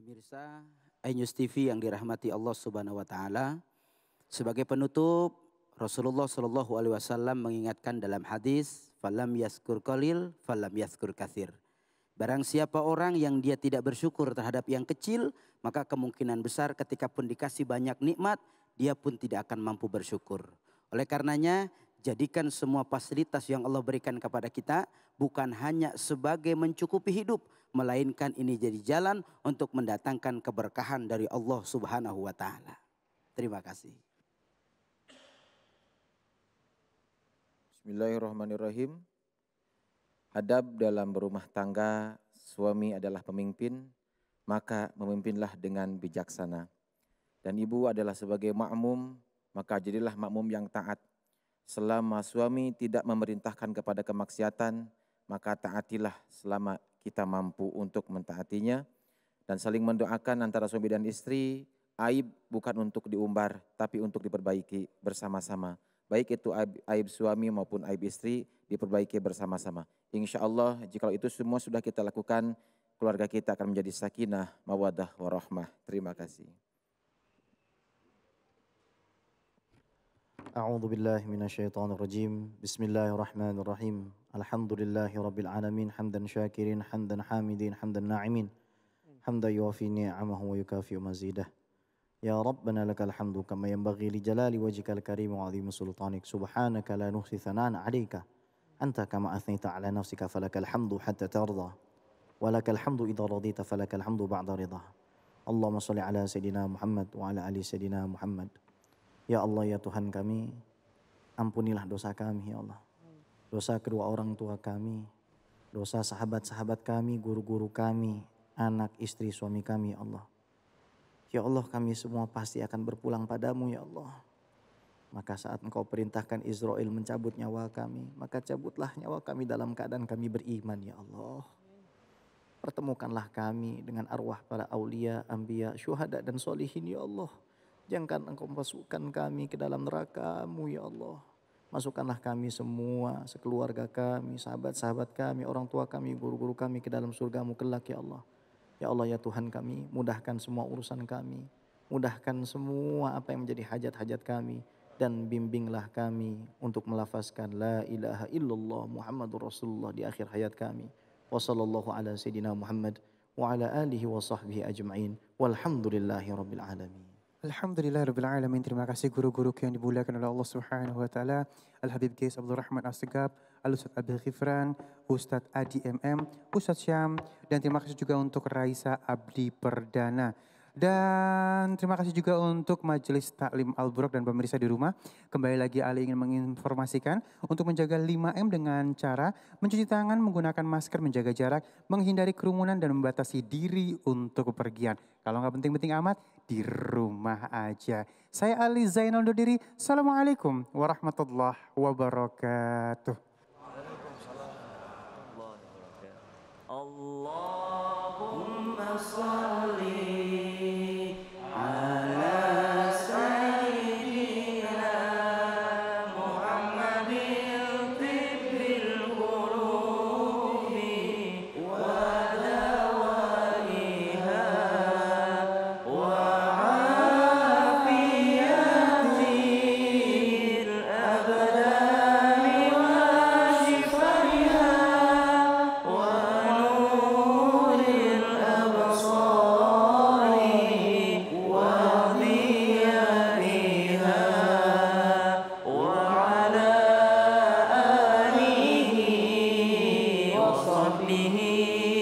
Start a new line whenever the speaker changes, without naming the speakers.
Pemirsa iNews TV yang dirahmati Allah Subhanahu wa taala, sebagai penutup Rasulullah Shallallahu alaihi wasallam mengingatkan dalam hadis, "Falam yaskur qalil, falam yaskur kathir." Barang siapa orang yang dia tidak bersyukur terhadap yang kecil, maka kemungkinan besar ketika pun dikasih banyak nikmat, dia pun tidak akan mampu bersyukur. Oleh karenanya, jadikan semua fasilitas yang Allah berikan kepada kita bukan hanya sebagai mencukupi hidup, melainkan ini jadi jalan untuk mendatangkan keberkahan dari Allah Subhanahu wa taala. Terima kasih.
Bismillahirrahmanirrahim. Adab dalam berumah tangga, suami adalah pemimpin, maka memimpinlah dengan bijaksana. Dan ibu adalah sebagai makmum, maka jadilah makmum yang taat. Selama suami tidak memerintahkan kepada kemaksiatan, maka taatilah selama kita mampu untuk mentaatinya dan saling mendoakan antara suami dan istri aib bukan untuk diumbar tapi untuk diperbaiki bersama-sama baik itu aib, aib suami maupun aib istri diperbaiki bersama-sama insya Allah jika itu semua sudah kita lakukan keluarga kita akan menjadi sakinah mawadah warahmah terima kasih
أعوذ بالله من الشيطان الرجيم بسم الله الرحمن الرحيم الحمد لله رب العالمين حمدا شاكرين حمدا حامدين حمدا ناعمين حمدا يوفي نعمه ويكافئ مزيده يا ربنا لك الحمد كما ينبغي لجلال وجهك الكريم وعظيم سلطانك سبحانك لا نحصي ثناء عليك أنت كما أثنيت على نفسك فلك الحمد حتى ترضى ولك الحمد إذا رضيت فلك الحمد بعد رضا اللهم صل على سيدنا محمد وعلى آل سيدنا محمد Ya Allah ya Tuhan kami, ampunilah dosa kami ya Allah. Dosa kedua orang tua kami, dosa sahabat-sahabat kami, guru-guru kami, anak, istri, suami kami ya Allah. Ya Allah kami semua pasti akan berpulang padamu ya Allah. Maka saat engkau perintahkan Israel mencabut nyawa kami, maka cabutlah nyawa kami dalam keadaan kami beriman ya Allah. Pertemukanlah kami dengan arwah para aulia, ambia, syuhada dan solihin ya Allah. Jangan engkau masukkan kami ke dalam neraka-Mu ya Allah. Masukkanlah kami semua, sekeluarga kami, sahabat-sahabat kami, orang tua kami, guru-guru kami ke dalam surgamu kelak ya Allah. Ya Allah ya Tuhan kami, mudahkan semua urusan kami. Mudahkan semua apa yang menjadi hajat-hajat kami. Dan bimbinglah kami untuk melafazkan La ilaha illallah Muhammadur Rasulullah di akhir hayat kami. Wassalamu'alaikum ala Sayyidina Muhammad
wa ala alihi wa sahbihi ajma'in. Walhamdulillahi Rabbil Alamin. Alhamdulillah Rabbil Alamin. Terima kasih guru-guruku yang dimuliakan oleh Allah Subhanahu Wa Taala. Al Habib Gais Abdul Rahman Assegab, Al Ustaz Abil Ghifran, Ustaz Adi MM, Ustaz Syam, dan terima kasih juga untuk Raisa Abdi Perdana. Dan terima kasih juga untuk Majelis Taklim al dan pemirsa di rumah. Kembali lagi Ali ingin menginformasikan untuk menjaga 5M dengan cara mencuci tangan, menggunakan masker, menjaga jarak, menghindari kerumunan dan membatasi diri untuk kepergian. Kalau nggak penting-penting amat, di rumah aja. Saya Ali Zainal undur diri. Assalamualaikum warahmatullahi wabarakatuh.
warahmatullahi wabarakatuh.
Allahumma salli
me.